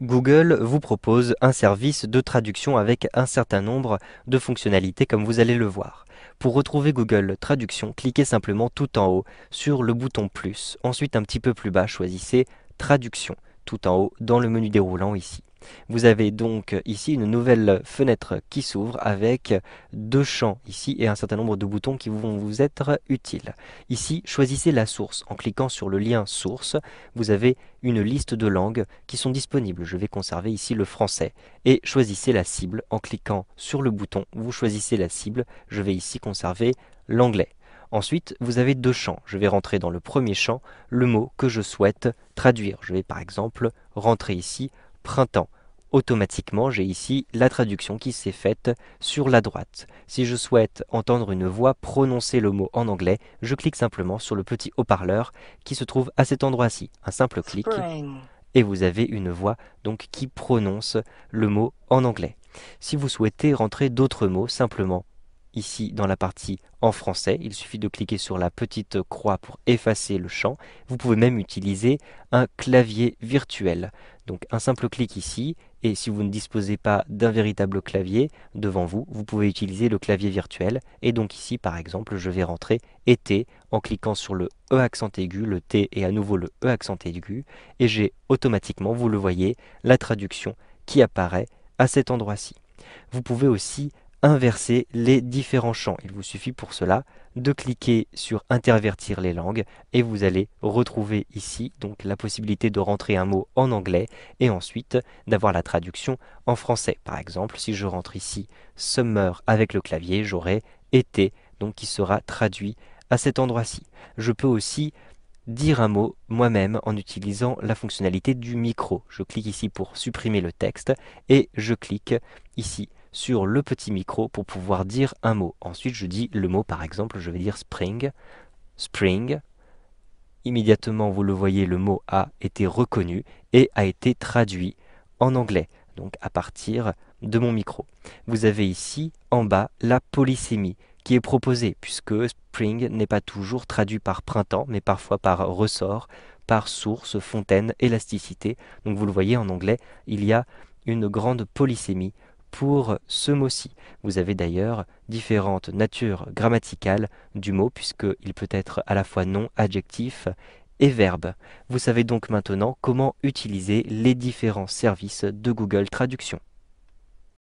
Google vous propose un service de traduction avec un certain nombre de fonctionnalités comme vous allez le voir. Pour retrouver Google Traduction, cliquez simplement tout en haut sur le bouton plus. Ensuite, un petit peu plus bas, choisissez Traduction tout en haut dans le menu déroulant ici. Vous avez donc ici une nouvelle fenêtre qui s'ouvre avec deux champs ici et un certain nombre de boutons qui vont vous être utiles. Ici, choisissez la source. En cliquant sur le lien source, vous avez une liste de langues qui sont disponibles. Je vais conserver ici le français. Et choisissez la cible. En cliquant sur le bouton, vous choisissez la cible. Je vais ici conserver l'anglais. Ensuite, vous avez deux champs. Je vais rentrer dans le premier champ le mot que je souhaite traduire. Je vais par exemple rentrer ici printemps automatiquement j'ai ici la traduction qui s'est faite sur la droite. Si je souhaite entendre une voix prononcer le mot en anglais, je clique simplement sur le petit haut-parleur qui se trouve à cet endroit-ci. Un simple clic et vous avez une voix donc qui prononce le mot en anglais. Si vous souhaitez rentrer d'autres mots, simplement ici dans la partie en français. Il suffit de cliquer sur la petite croix pour effacer le champ. Vous pouvez même utiliser un clavier virtuel. Donc un simple clic ici, et si vous ne disposez pas d'un véritable clavier devant vous, vous pouvez utiliser le clavier virtuel. Et donc ici, par exemple, je vais rentrer été e en cliquant sur le E accent aigu, le T et à nouveau le E accent aigu, et j'ai automatiquement, vous le voyez, la traduction qui apparaît à cet endroit-ci. Vous pouvez aussi inverser les différents champs. Il vous suffit pour cela de cliquer sur intervertir les langues et vous allez retrouver ici donc la possibilité de rentrer un mot en anglais et ensuite d'avoir la traduction en français. Par exemple, si je rentre ici summer avec le clavier, j'aurai été donc qui sera traduit à cet endroit-ci. Je peux aussi dire un mot moi-même en utilisant la fonctionnalité du micro. Je clique ici pour supprimer le texte et je clique ici sur le petit micro pour pouvoir dire un mot. Ensuite, je dis le mot, par exemple, je vais dire spring, spring. Immédiatement, vous le voyez, le mot a été reconnu et a été traduit en anglais, donc à partir de mon micro. Vous avez ici, en bas, la polysémie qui est proposée, puisque spring n'est pas toujours traduit par printemps, mais parfois par ressort, par source, fontaine, élasticité. Donc vous le voyez en anglais, il y a une grande polysémie pour ce mot-ci. Vous avez d'ailleurs différentes natures grammaticales du mot, puisqu'il peut être à la fois nom, adjectif et verbe. Vous savez donc maintenant comment utiliser les différents services de Google Traduction.